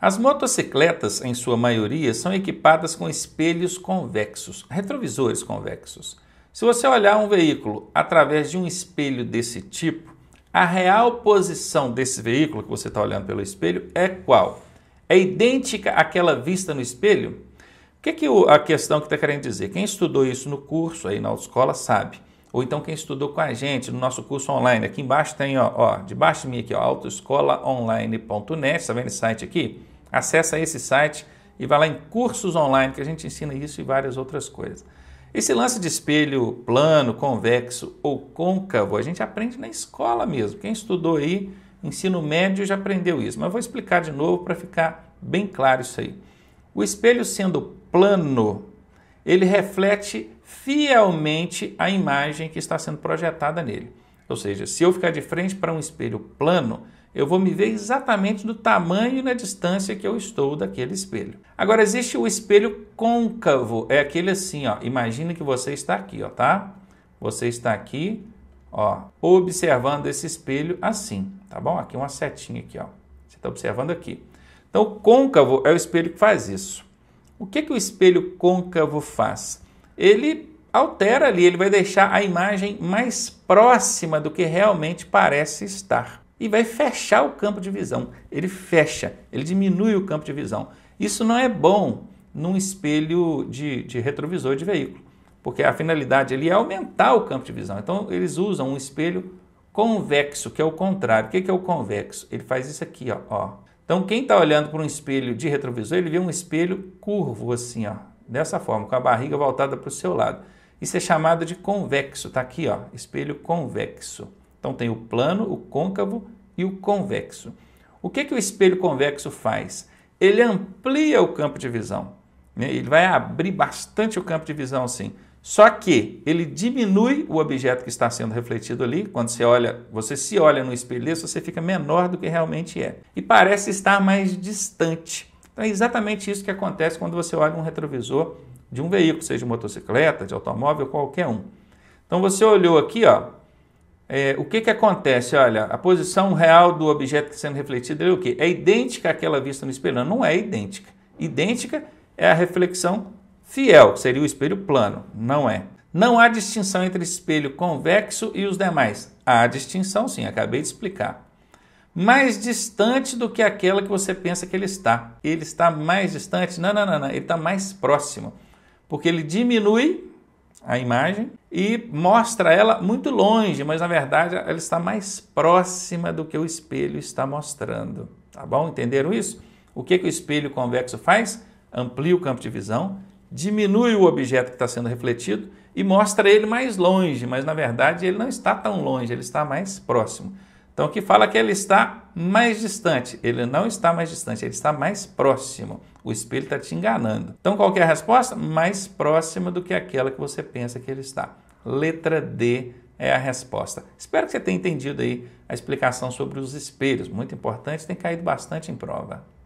As motocicletas, em sua maioria, são equipadas com espelhos convexos, retrovisores convexos. Se você olhar um veículo através de um espelho desse tipo, a real posição desse veículo que você está olhando pelo espelho é qual? É idêntica àquela vista no espelho? O que, é que a questão que está querendo dizer? Quem estudou isso no curso aí na autoescola sabe. Ou então quem estudou com a gente no nosso curso online. Aqui embaixo tem, ó, ó debaixo de mim aqui, ó, autoescolaonline.net, está vendo esse site aqui? Acesse esse site e vá lá em cursos online que a gente ensina isso e várias outras coisas. Esse lance de espelho plano, convexo ou côncavo, a gente aprende na escola mesmo. Quem estudou aí, ensino médio, já aprendeu isso. Mas vou explicar de novo para ficar bem claro isso aí. O espelho sendo plano, ele reflete fielmente a imagem que está sendo projetada nele. Ou seja, se eu ficar de frente para um espelho plano, eu vou me ver exatamente do tamanho e na distância que eu estou daquele espelho. Agora existe o espelho côncavo, é aquele assim, ó. Imagina que você está aqui, ó, tá? Você está aqui, ó, observando esse espelho assim, tá bom? Aqui uma setinha aqui, ó. Você está observando aqui. Então, o côncavo é o espelho que faz isso. O que que o espelho côncavo faz? Ele altera ali, ele vai deixar a imagem mais próxima do que realmente parece estar e vai fechar o campo de visão. Ele fecha, ele diminui o campo de visão. Isso não é bom num espelho de, de retrovisor de veículo, porque a finalidade ali é aumentar o campo de visão. Então, eles usam um espelho convexo, que é o contrário. O que é o convexo? Ele faz isso aqui, ó. ó. Então, quem está olhando para um espelho de retrovisor, ele vê um espelho curvo, assim, ó, dessa forma, com a barriga voltada para o seu lado. Isso é chamado de convexo, tá aqui, ó, espelho convexo. Então tem o plano, o côncavo e o convexo. O que, que o espelho convexo faz? Ele amplia o campo de visão. Né? Ele vai abrir bastante o campo de visão, assim. Só que ele diminui o objeto que está sendo refletido ali. Quando você olha, você se olha no espelho desse, você fica menor do que realmente é. E parece estar mais distante. Então é exatamente isso que acontece quando você olha um retrovisor de um veículo, seja de motocicleta, de automóvel, qualquer um. Então você olhou aqui, ó, é, o que, que acontece? Olha, a posição real do objeto sendo refletido é o quê? É idêntica àquela vista no espelho? Não é idêntica. Idêntica é a reflexão fiel, seria o espelho plano. Não é. Não há distinção entre espelho convexo e os demais. Há distinção, sim, acabei de explicar. Mais distante do que aquela que você pensa que ele está. Ele está mais distante? Não, não, não, não. Ele está mais próximo. Porque ele diminui a imagem e mostra ela muito longe, mas na verdade ela está mais próxima do que o espelho está mostrando. Tá bom? Entenderam isso? O que, que o espelho convexo faz? Amplia o campo de visão, diminui o objeto que está sendo refletido e mostra ele mais longe, mas na verdade ele não está tão longe, ele está mais próximo. Então aqui fala é que ele está mais distante. Ele não está mais distante, ele está mais próximo. O espelho está te enganando. Então qual é a resposta? Mais próxima do que aquela que você pensa que ele está. Letra D é a resposta. Espero que você tenha entendido aí a explicação sobre os espelhos. Muito importante, tem caído bastante em prova.